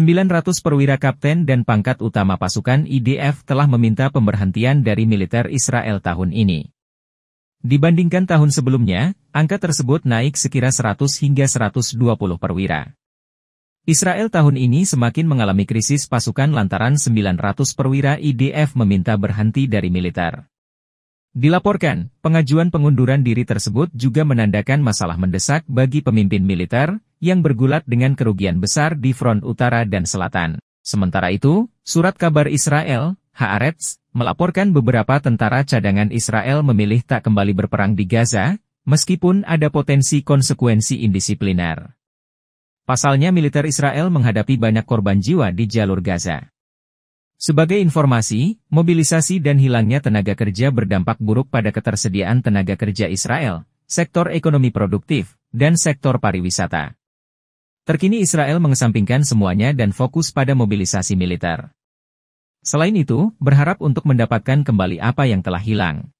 900 perwira kapten dan pangkat utama pasukan IDF telah meminta pemberhentian dari militer Israel tahun ini. Dibandingkan tahun sebelumnya, angka tersebut naik sekira 100 hingga 120 perwira. Israel tahun ini semakin mengalami krisis pasukan lantaran 900 perwira IDF meminta berhenti dari militer. Dilaporkan, pengajuan pengunduran diri tersebut juga menandakan masalah mendesak bagi pemimpin militer, yang bergulat dengan kerugian besar di front utara dan selatan. Sementara itu, surat kabar Israel, Haaretz, melaporkan beberapa tentara cadangan Israel memilih tak kembali berperang di Gaza, meskipun ada potensi konsekuensi indisipliner. Pasalnya militer Israel menghadapi banyak korban jiwa di jalur Gaza. Sebagai informasi, mobilisasi dan hilangnya tenaga kerja berdampak buruk pada ketersediaan tenaga kerja Israel, sektor ekonomi produktif, dan sektor pariwisata. Terkini Israel mengesampingkan semuanya dan fokus pada mobilisasi militer. Selain itu, berharap untuk mendapatkan kembali apa yang telah hilang.